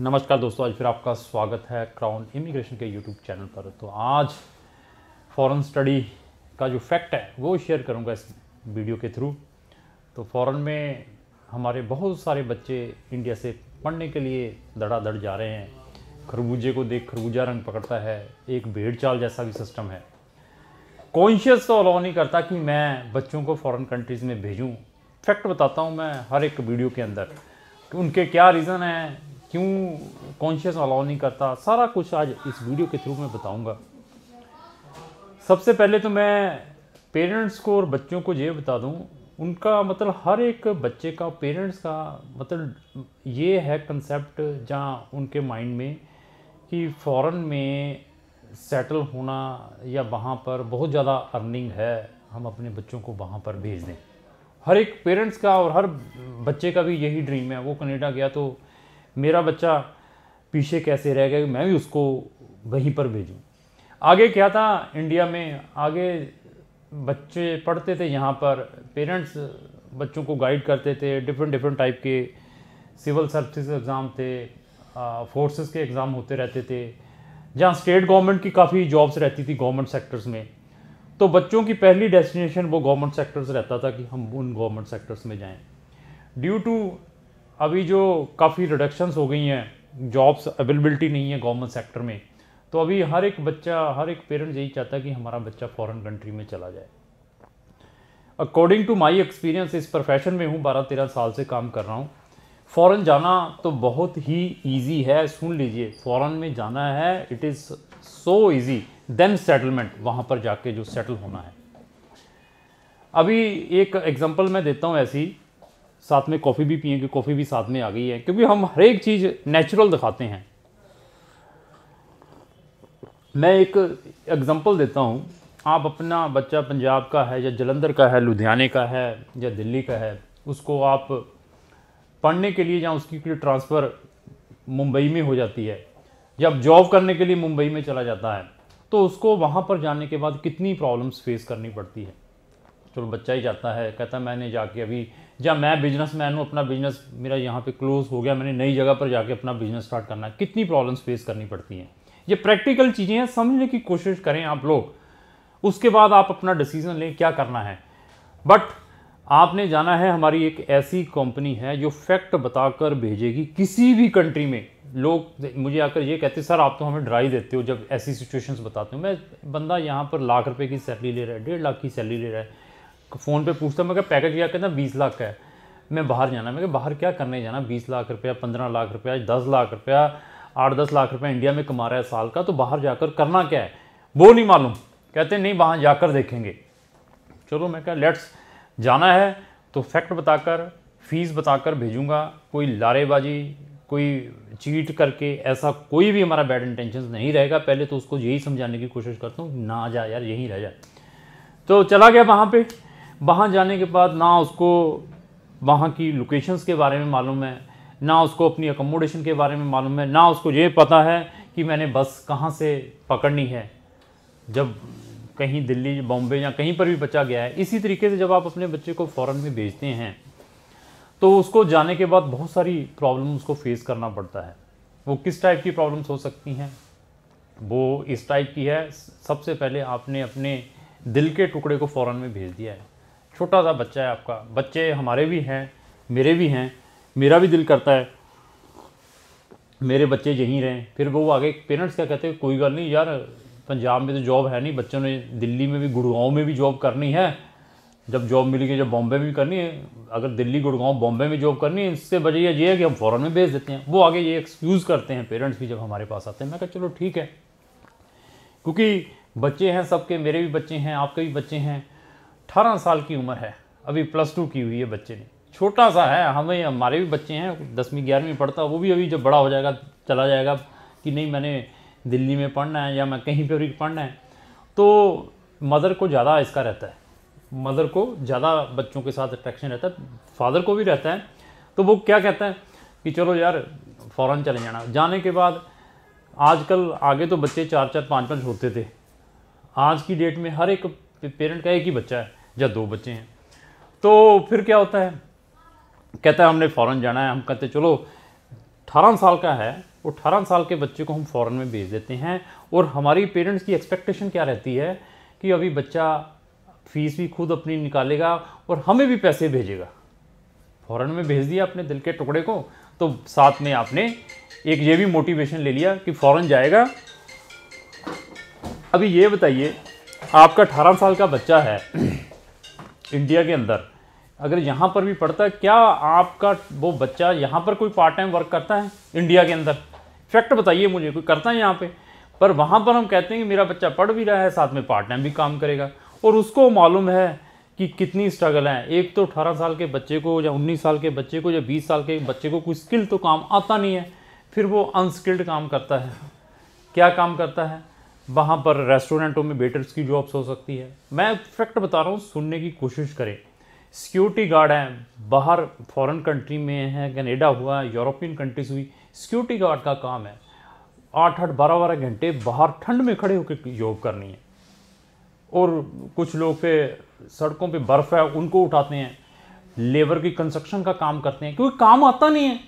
नमस्कार दोस्तों आज फिर आपका स्वागत है क्राउन इमिग्रेशन के यूट्यूब चैनल पर तो आज फॉरेन स्टडी का जो फैक्ट है वो शेयर करूंगा इस वीडियो के थ्रू तो फॉरेन में हमारे बहुत सारे बच्चे इंडिया से पढ़ने के लिए धड़ाधड़ जा रहे हैं खरबूजे को देख खरबूजा रंग पकड़ता है एक भेड़ चाल जैसा भी सिस्टम है कॉन्शियस तो अलाउ नहीं करता कि मैं बच्चों को फॉरेन कंट्रीज़ में भेजूँ फैक्ट बताता हूँ मैं हर एक वीडियो के अंदर उनके क्या रीज़न हैं क्यों कॉन्शियस अलाउ नहीं करता सारा कुछ आज इस वीडियो के थ्रू मैं बताऊंगा सबसे पहले तो मैं पेरेंट्स को और बच्चों को ये बता दूं उनका मतलब हर एक बच्चे का पेरेंट्स का मतलब ये है कंसेप्ट जहाँ उनके माइंड में कि फॉरेन में सेटल होना या वहाँ पर बहुत ज़्यादा अर्निंग है हम अपने बच्चों को वहाँ पर भेज दें हर एक पेरेंट्स का और हर बच्चे का भी यही ड्रीम है वो कनेडा गया तो मेरा बच्चा पीछे कैसे रह गया मैं भी उसको वहीं पर भेजूँ आगे क्या था इंडिया में आगे बच्चे पढ़ते थे यहाँ पर पेरेंट्स बच्चों को गाइड करते थे डिफरेंट डिफरेंट टाइप के सिविल सर्विस एग्ज़ाम थे फोर्सेस के एग्ज़ाम होते रहते थे जहाँ स्टेट गवर्नमेंट की काफ़ी जॉब्स रहती थी गवर्नमेंट सेक्टर्स में तो बच्चों की पहली डेस्टिनेशन वो गवर्नमेंट सेक्टर्स रहता था कि हम उन गवर्नमेंट सेक्टर्स में जाएं ड्यू टू अभी जो काफ़ी रिडक्शंस हो गई हैं जॉब्स अवेलेबिलिटी नहीं है गवर्नमेंट सेक्टर में तो अभी हर एक बच्चा हर एक पेरेंट यही चाहता है कि हमारा बच्चा फॉरेन कंट्री में चला जाए अकॉर्डिंग टू माय एक्सपीरियंस इस प्रोफेशन में हूँ बारह तेरह साल से काम कर रहा हूँ फ़ौरन जाना तो बहुत ही ईजी है सुन लीजिए फ़ौरन में जाना है it is so easy then settlement वहाँ पर जाके जो सेटल होना है अभी एक एग्जांपल मैं देता हूँ ऐसी साथ में कॉफ़ी भी कि कॉफ़ी भी साथ में आ गई है क्योंकि हम हर एक चीज़ नेचुरल दिखाते हैं मैं एक एग्ज़ाम्पल देता हूँ आप अपना बच्चा पंजाब का है या जलंधर का है लुधियाने का है या दिल्ली का है उसको आप पढ़ने के लिए या उसकी ट्रांसफ़र मुंबई में हो जाती है या जॉब करने के लिए मुंबई में चला जाता है तो उसको वहाँ पर जाने के बाद कितनी प्रॉब्लम्स फेस करनी पड़ती है चलो बच्चा ही जाता है कहता मैंने जाके अभी जब मैं बिजनेस मैन हूँ अपना बिजनेस मेरा यहाँ पे क्लोज हो गया मैंने नई जगह पर जाके अपना बिजनेस स्टार्ट करना है कितनी प्रॉब्लम्स फेस करनी पड़ती हैं ये प्रैक्टिकल चीज़ें हैं समझने की कोशिश करें आप लोग उसके बाद आप अपना डिसीजन लें क्या करना है बट आपने जाना है हमारी एक ऐसी कंपनी है जो फैक्ट बताकर भेजेगी किसी भी कंट्री में लोग मुझे आकर ये कहते सर आप तो हमें ड्राई देते हो जब ऐसी सिचुएशंस बताते हो मैं बंदा यहाँ पर लाख रुपए की सैलरी ले रहा है डेढ़ लाख की सैलरी ले रहा है फ़ोन पे पूछता मैं क्या पैकेज क्या कहता बीस लाख का है मैं बाहर जाना मैं बाहर क्या करने जाना बीस लाख रुपया पंद्रह लाख रुपया दस लाख रुपया आठ दस लाख रुपया इंडिया में कमा रहा है साल का तो बाहर जाकर करना क्या है वो नहीं मालूम कहते नहीं वहाँ जाकर देखेंगे चलो मैं क्या लेट्स जाना है तो फैक्ट बताकर फीस बताकर भेजूँगा कोई लारेबाजी कोई चीट करके ऐसा कोई भी हमारा बैड इंटेंशन नहीं रहेगा पहले तो उसको यही समझाने की कोशिश करता हूँ ना जा यार यहीं रह जा तो चला गया वहाँ पे वहाँ जाने के बाद ना उसको वहाँ की लोकेशंस के बारे में मालूम है ना उसको अपनी अकोमोडेशन के बारे में मालूम है ना उसको ये पता है कि मैंने बस कहाँ से पकड़नी है जब कहीं दिल्ली बॉम्बे या कहीं पर भी बच्चा गया है इसी तरीके से जब आप अपने बच्चे को फ़ौरन में भेजते हैं तो उसको जाने के बाद बहुत सारी प्रॉब्लम उसको फेस करना पड़ता है वो किस टाइप की प्रॉब्लम्स हो सकती हैं वो इस टाइप की है सबसे पहले आपने अपने दिल के टुकड़े को फ़ौरन में भेज दिया है छोटा सा बच्चा है आपका बच्चे हमारे भी हैं मेरे भी हैं मेरा भी दिल करता है मेरे बच्चे यहीं रहें फिर वो आगे पेरेंट्स क्या कहते हैं कोई गल नहीं यार पंजाब में तो जॉब है नहीं बच्चों ने दिल्ली में भी गुड़गांव में भी जॉब करनी है जब जॉब मिलेगी जब बॉम्बे में भी करनी है अगर दिल्ली गुड़गांव बॉम्बे में जॉब करनी है इससे वजह ये है कि हम फ़ौरन में भेज देते हैं वो आगे ये एक्सक्यूज़ करते हैं पेरेंट्स भी जब हमारे पास आते हैं मैं कहा चलो ठीक है क्योंकि बच्चे हैं सबके मेरे भी बच्चे हैं आपके भी बच्चे हैं अठारह साल की उम्र है अभी प्लस टू की हुई है बच्चे ने छोटा सा है हमें हमारे भी बच्चे हैं दसवीं ग्यारहवीं पढ़ता वो भी अभी जब बड़ा हो जाएगा चला जाएगा कि नहीं मैंने दिल्ली में पढ़ना है या मैं कहीं पर भी पढ़ना है तो मदर को ज़्यादा इसका रहता है मदर को ज़्यादा बच्चों के साथ अट्रैक्शन रहता है फादर को भी रहता है तो वो क्या कहता है कि चलो यार फ़ौरन चले जाना जाने के बाद आजकल आगे तो बच्चे चार चार पाँच पाँच होते थे आज की डेट में हर एक कि पेरेंट का एक ही बच्चा है या दो बच्चे हैं तो फिर क्या होता है कहता है हमने फ़ौरन जाना है हम कहते चलो अठारह साल का है अठारह साल के बच्चे को हम फ़ौरन में भेज देते हैं और हमारी पेरेंट्स की एक्सपेक्टेशन क्या रहती है कि अभी बच्चा फीस भी खुद अपनी निकालेगा और हमें भी पैसे भेजेगा फ़ौरन में भेज दिया अपने दिल के टुकड़े को तो साथ में आपने एक ये भी मोटिवेशन ले लिया कि फ़ौरन जाएगा अभी ये बताइए आपका अठारह साल का बच्चा है इंडिया के अंदर अगर यहाँ पर भी पढ़ता है क्या आपका वो बच्चा यहाँ पर कोई पार्ट टाइम वर्क करता है इंडिया के अंदर फैक्ट बताइए मुझे कोई करता है यहाँ पे पर वहाँ पर हम कहते हैं कि मेरा बच्चा पढ़ भी रहा है साथ में पार्ट टाइम भी काम करेगा और उसको मालूम है कि कितनी स्ट्रगल है एक तो अठारह साल के बच्चे को या उन्नीस साल के बच्चे को या बीस साल के बच्चे को कोई स्किल तो काम आता नहीं है फिर वो अनस्किल्ड काम करता है क्या काम करता है वहाँ पर रेस्टोरेंटों में वेटर्स की जॉब्स हो सकती है मैं फैक्ट बता रहा हूँ सुनने की कोशिश करें सिक्योरिटी गार्ड हैं बाहर फॉरेन कंट्री में हैं कनेडा हुआ यूरोपियन कंट्रीज हुई सिक्योरिटी गार्ड का काम है आठ आठ बारह बारह घंटे बाहर ठंड में खड़े होकर जॉब करनी है और कुछ लोग पे सड़कों पे बर्फ़ है उनको उठाते हैं लेबर की कंस्ट्रक्शन का काम करते हैं क्योंकि काम आता नहीं है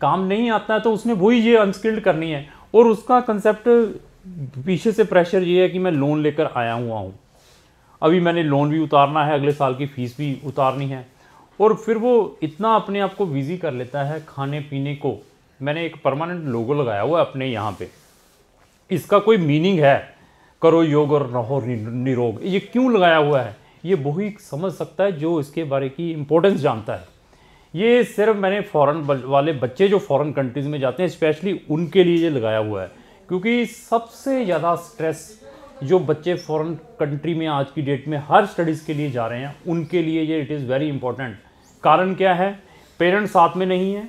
काम नहीं आता है तो उसने वही ये अनस्किल्ड करनी है और उसका कंसेप्ट पीछे से प्रेशर ये है कि मैं लोन लेकर आया हुआ हूँ अभी मैंने लोन भी उतारना है अगले साल की फ़ीस भी उतारनी है और फिर वो इतना अपने आप को बिज़ी कर लेता है खाने पीने को मैंने एक परमानेंट लोगो लगाया हुआ है अपने यहाँ पे इसका कोई मीनिंग है करो योग और रहो निरोग ये क्यों लगाया हुआ है ये वही समझ सकता है जो इसके बारे की इम्पोर्टेंस जानता है ये सिर्फ मैंने फॉरेन वाले बच्चे जो फॉरेन कंट्रीज़ में जाते हैं स्पेशली उनके लिए ये लगाया हुआ है क्योंकि सबसे ज़्यादा स्ट्रेस जो बच्चे फॉरेन कंट्री में आज की डेट में हर स्टडीज़ के लिए जा रहे हैं उनके लिए ये इट इज़ वेरी इंपॉर्टेंट कारण क्या है पेरेंट्स साथ में नहीं है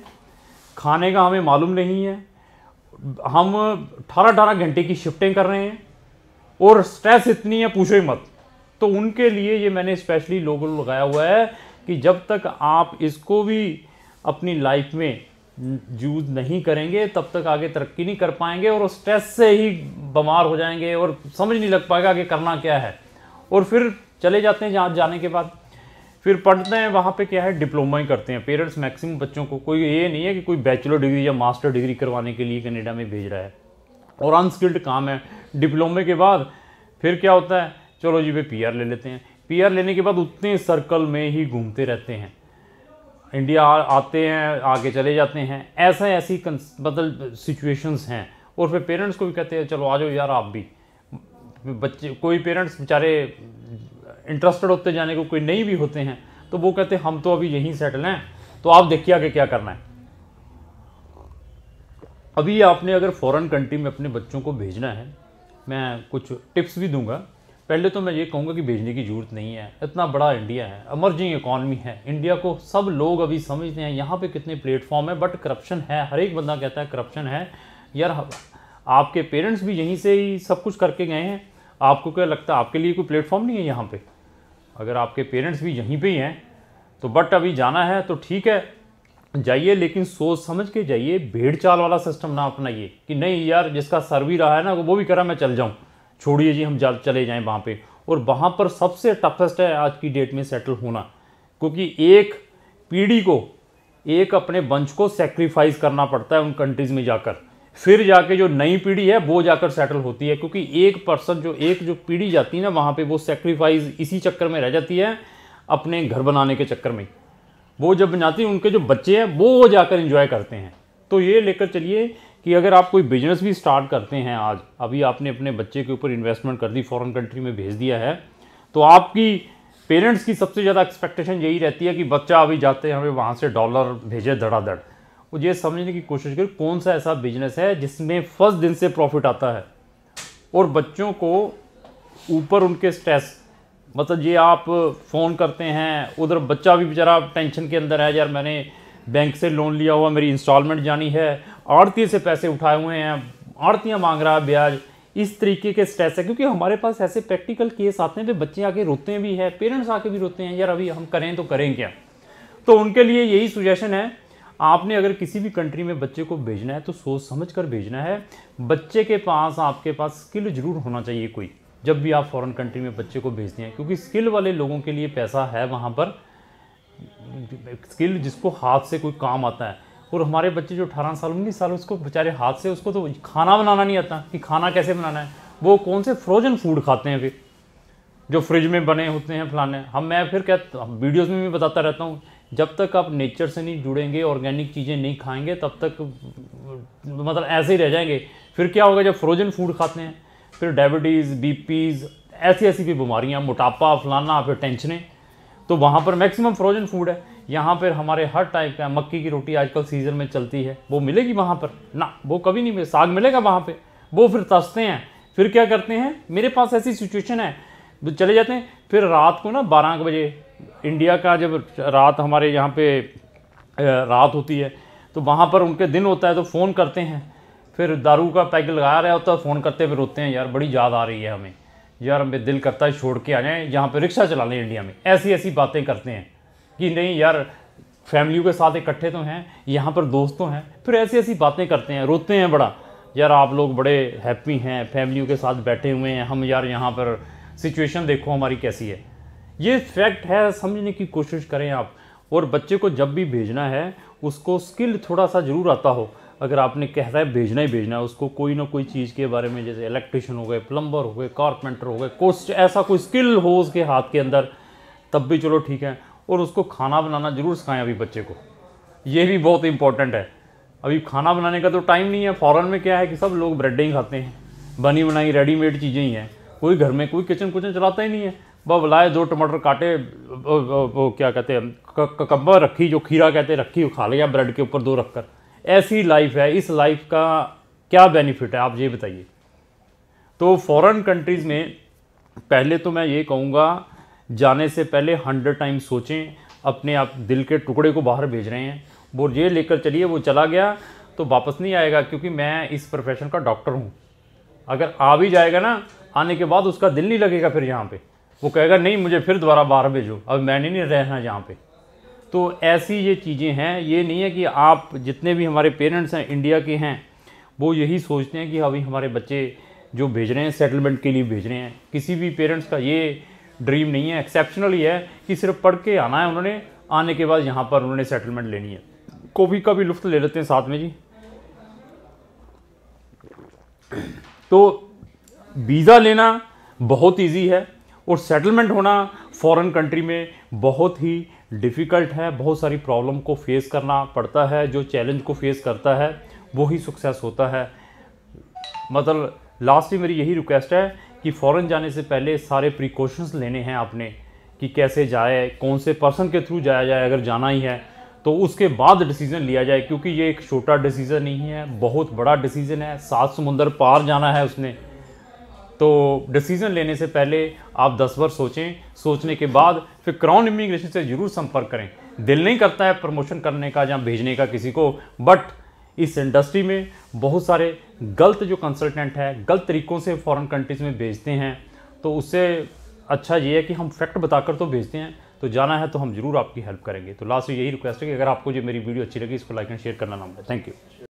खाने का हमें मालूम नहीं है हम अठारह अठारह घंटे की शिफ्टें कर रहे हैं और स्ट्रेस इतनी है पूछो ही मत तो उनके लिए ये मैंने स्पेशली लोगों लगाया हुआ है कि जब तक आप इसको भी अपनी लाइफ में यूज नहीं करेंगे तब तक आगे तरक्की नहीं कर पाएंगे और स्ट्रेस से ही बीमार हो जाएंगे और समझ नहीं लग पाएगा कि करना क्या है और फिर चले जाते हैं जहाँ जाने के बाद फिर पढ़ते हैं वहाँ पे क्या है डिप्लोमा ही करते हैं पेरेंट्स मैक्सिमम बच्चों को कोई ये नहीं है कि कोई बैचलर डिग्री या मास्टर डिग्री करवाने के लिए कनेडा में भेज रहा है और अनस्किल्ड काम है डिप्लोमे के बाद फिर क्या होता है चलो जी वे पी ले लेते हैं पी लेने के बाद उतने सर्कल में ही घूमते रहते हैं इंडिया आते हैं आगे चले जाते हैं ऐसे ऐसी मतलब सिचुएशंस हैं और फिर पेरेंट्स को भी कहते हैं चलो आ जाओ यार आप भी बच्चे कोई पेरेंट्स बेचारे इंटरेस्टेड होते जाने को कोई नहीं भी होते हैं तो वो कहते हैं हम तो अभी यहीं सेटल हैं तो आप देखिए आगे क्या करना है अभी आपने अगर फॉरेन कंट्री में अपने बच्चों को भेजना है मैं कुछ टिप्स भी दूंगा पहले तो मैं ये कहूँगा कि भेजने की ज़रूरत नहीं है इतना बड़ा इंडिया है अमर्जिंग इकॉनमी है इंडिया को सब लोग अभी समझते हैं यहाँ पे कितने प्लेटफॉर्म है बट करप्शन है हर एक बंदा कहता है करप्शन है यार आपके पेरेंट्स भी यहीं से ही सब कुछ करके गए हैं आपको क्या लगता है आपके लिए कोई प्लेटफॉर्म नहीं है यहाँ पर अगर आपके पेरेंट्स भी यहीं पर ही हैं तो बट अभी जाना है तो ठीक है जाइए लेकिन सोच समझ के जाइए भेड़ चाल वाला सिस्टम ना अपनाइए कि नहीं यार जिसका सर भी रहा है ना वो भी करा मैं चल जाऊँ छोड़िए जी हम जा चले जाएँ वहाँ पर और वहाँ पर सबसे टफेस्ट है आज की डेट में सेटल होना क्योंकि एक पीढ़ी को एक अपने वंश को सेक्रीफाइस करना पड़ता है उन कंट्रीज़ में जाकर फिर जाके जो नई पीढ़ी है वो जाकर सेटल होती है क्योंकि एक पर्सन जो एक जो पीढ़ी जाती है ना वहाँ पे वो सेक्रीफाइस इसी चक्कर में रह जाती है अपने घर बनाने के चक्कर में वो जब जाती है उनके जो बच्चे हैं वो जाकर इंजॉय करते हैं तो ये लेकर चलिए कि अगर आप कोई बिजनेस भी स्टार्ट करते हैं आज अभी आपने अपने बच्चे के ऊपर इन्वेस्टमेंट कर दी फॉरेन कंट्री में भेज दिया है तो आपकी पेरेंट्स की सबसे ज़्यादा एक्सपेक्टेशन यही रहती है कि बच्चा अभी जाते हैं हमें वहाँ से डॉलर भेजे धड़ाधड़ वो ये समझने की कोशिश करें कौन सा ऐसा बिजनेस है जिसमें फर्स्ट दिन से प्रॉफिट आता है और बच्चों को ऊपर उनके स्ट्रेस मतलब ये आप फ़ोन करते हैं उधर बच्चा भी बेचारा टेंशन के अंदर है यार मैंने बैंक से लोन लिया हुआ मेरी इंस्टॉलमेंट जानी है आड़ती से पैसे उठाए हुए हैं आड़तियाँ मांग रहा है ब्याज इस तरीके के स्ट्रेस है क्योंकि हमारे पास ऐसे प्रैक्टिकल केस आते हैं बच्चे आके रोते भी हैं पेरेंट्स आके भी रोते हैं यार अभी हम करें तो करें क्या तो उनके लिए यही सुजेशन है आपने अगर किसी भी कंट्री में बच्चे को भेजना है तो सोच समझ कर भेजना है बच्चे के पास आपके पास स्किल जरूर होना चाहिए कोई जब भी आप फॉरेन कंट्री में बच्चे को भेजते हैं क्योंकि स्किल वाले लोगों के लिए पैसा है वहाँ पर स्किल जिसको हाथ से कोई काम आता है और हमारे बच्चे जो अठारह साल उन्नीस साल उसको बेचारे हाथ से उसको तो खाना बनाना नहीं आता कि खाना कैसे बनाना है वो कौन से फ्रोजन फूड खाते हैं फिर जो फ्रिज में बने होते हैं फलाने हम मैं फिर कहता वीडियोज़ में भी बताता रहता हूँ जब तक आप नेचर से नहीं जुड़ेंगे ऑर्गेनिक चीज़ें नहीं खाएंगे तब तक मतलब ऐसे ही रह जाएंगे फिर क्या होगा जब फ्रोजन फूड खाते हैं फिर डायबिटीज़ बीपीज़ ऐसी ऐसी भी बीमारियाँ मोटापा फलाना फिर टेंशनें तो वहाँ पर मैक्सिमम फ्रोजन फूड है यहाँ पर हमारे हर टाइप का मक्की की रोटी आजकल सीजन में चलती है वो मिलेगी वहाँ पर ना वो कभी नहीं मिले साग मिलेगा वहाँ पर वो फिर तसते हैं फिर क्या करते हैं मेरे पास ऐसी सिचुएशन है तो चले जाते हैं फिर रात को ना बारह बजे इंडिया का जब रात हमारे यहाँ पे रात होती है तो वहाँ पर उनके दिन होता है तो फ़ोन करते हैं फिर दारू का पैकेट लगाया रहा होता है फ़ोन करते फिर रोते हैं यार बड़ी याद आ रही है हमें यार हमें दिल करता है छोड़ के आ जाएँ यहाँ पर रिक्शा चला लें इंडिया में ऐसी ऐसी बातें करते हैं कि नहीं यार फैमिलियों के साथ इकट्ठे तो हैं यहाँ पर दोस्त तो हैं फिर ऐसी ऐसी बातें करते हैं रोते हैं बड़ा यार आप लोग बड़े हैप्पी हैं फैमिलियों के साथ बैठे हुए हैं हम यार यहाँ पर सिचुएशन देखो हमारी कैसी है ये फैक्ट है समझने की कोशिश करें आप और बच्चे को जब भी भेजना है उसको स्किल थोड़ा सा ज़रूर आता हो अगर आपने कहता है भेजना ही भेजना है उसको कोई ना कोई चीज़ के बारे में जैसे इलेक्ट्रिशियन हो गए प्लम्बर हो गए कारपेंटर हो गए कुछ ऐसा कोई स्किल हो उसके हाथ के अंदर तब भी चलो ठीक है और उसको खाना बनाना ज़रूर सिखाएं अभी बच्चे को ये भी बहुत इंपॉर्टेंट है अभी खाना बनाने का तो टाइम नहीं है फ़ॉरन में क्या है कि सब लोग ब्रेडें ही खाते हैं बनी बनाई रेडीमेड चीज़ें ही हैं कोई घर में कोई किचन कुचन चलाता ही नहीं है बब लाए दो टमाटर काटे वो क्या कहते हैं ककम्बर रखी जो खीरा कहते हैं रखी खा लिया ब्रेड के ऊपर दो रख कर ऐसी लाइफ है इस लाइफ का क्या बेनिफिट है आप ये बताइए तो फॉरेन कंट्रीज़ में पहले तो मैं ये कहूँगा जाने से पहले हंड्रेड टाइम सोचें अपने आप दिल के टुकड़े को बाहर भेज रहे हैं वो ये लेकर चलिए वो चला गया तो वापस नहीं आएगा क्योंकि मैं इस प्रोफेशन का डॉक्टर हूँ अगर आ भी जाएगा ना आने के बाद उसका दिल नहीं लगेगा फिर यहाँ पे वो कहेगा नहीं मुझे फिर दोबारा बाहर भेजो अब मैंने नहीं रहना यहाँ पे तो ऐसी ये चीज़ें हैं ये नहीं है कि आप जितने भी हमारे पेरेंट्स हैं इंडिया के हैं वो यही सोचते हैं कि अभी हमारे बच्चे जो भेज रहे हैं सेटलमेंट के लिए भेज रहे हैं किसी भी पेरेंट्स का ये ड्रीम नहीं है एक्सेप्शनल ही है कि सिर्फ पढ़ के आना है उन्होंने आने के बाद यहाँ पर उन्होंने सेटलमेंट लेनी है कॉफ़ी का भी लुफ्त ले लेते हैं साथ में जी तो वीज़ा लेना बहुत इजी है और सेटलमेंट होना फॉरेन कंट्री में बहुत ही डिफ़िकल्ट है बहुत सारी प्रॉब्लम को फेस करना पड़ता है जो चैलेंज को फेस करता है वो ही सक्सेस होता है मतलब लास्ट में मेरी यही रिक्वेस्ट है कि फ़ॉरन जाने से पहले सारे प्रिकॉशंस लेने हैं आपने कि कैसे जाए कौन से पर्सन के थ्रू जाया जाए अगर जाना ही है तो उसके बाद डिसीज़न लिया जाए क्योंकि ये एक छोटा डिसीज़न नहीं है बहुत बड़ा डिसीज़न है सात समुंदर पार जाना है उसने तो डिसीजन लेने से पहले आप दस बार सोचें सोचने के बाद फिर क्राउन इमिग्रेशन से ज़रूर संपर्क करें दिल नहीं करता है प्रमोशन करने का या भेजने का किसी को बट इस इंडस्ट्री में बहुत सारे गलत जो कंसल्टेंट है गलत तरीक़ों से फॉरेन कंट्रीज़ में भेजते हैं तो उससे अच्छा ये है कि हम फैक्ट बताकर तो भेजते हैं तो जाना है तो हम ज़रूर आपकी हेल्प करेंगे तो लास्ट में यही रिक्वेस्ट है कि अगर आपको जो मेरी वीडियो अच्छी लगी इसको लाइक एंड शेयर करना ना भूलें थैंक यू